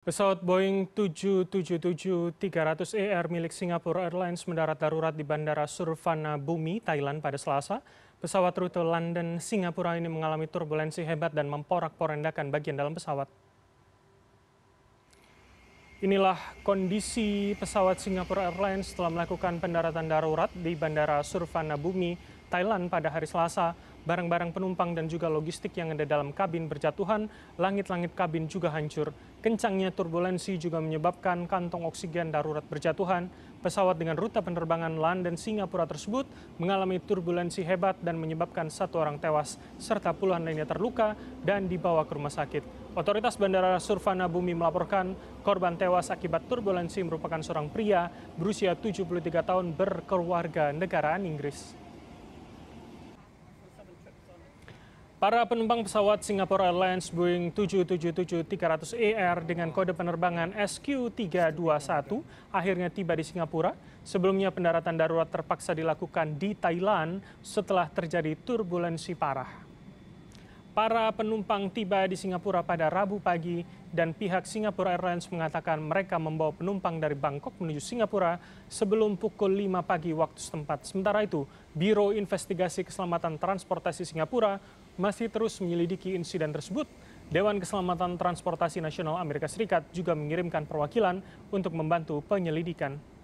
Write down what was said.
Pesawat Boeing 777-300 ER milik Singapore Airlines mendarat darurat di Bandara Survana Bumi, Thailand pada Selasa. Pesawat rute London Singapura ini mengalami turbulensi hebat dan memporak-porandakan bagian dalam pesawat. Inilah kondisi pesawat Singapore Airlines setelah melakukan pendaratan darurat di Bandara Survana Bumi, Thailand pada hari Selasa barang-barang penumpang dan juga logistik yang ada dalam kabin berjatuhan, langit-langit kabin juga hancur. Kencangnya turbulensi juga menyebabkan kantong oksigen darurat berjatuhan. Pesawat dengan rute penerbangan London Singapura tersebut mengalami turbulensi hebat dan menyebabkan satu orang tewas serta puluhan lainnya terluka dan dibawa ke rumah sakit. Otoritas Bandara Survana Bumi melaporkan korban tewas akibat turbulensi merupakan seorang pria berusia 73 tahun berkeluarga negaraan Inggris. Para penumpang pesawat Singapore Airlines Boeing 777-300ER dengan kode penerbangan SQ321 akhirnya tiba di Singapura. Sebelumnya pendaratan darurat terpaksa dilakukan di Thailand setelah terjadi turbulensi parah. Para penumpang tiba di Singapura pada Rabu pagi dan pihak Singapura Airlines mengatakan mereka membawa penumpang dari Bangkok menuju Singapura sebelum pukul 5 pagi waktu setempat. Sementara itu, Biro Investigasi Keselamatan Transportasi Singapura masih terus menyelidiki insiden tersebut. Dewan Keselamatan Transportasi Nasional Amerika Serikat juga mengirimkan perwakilan untuk membantu penyelidikan.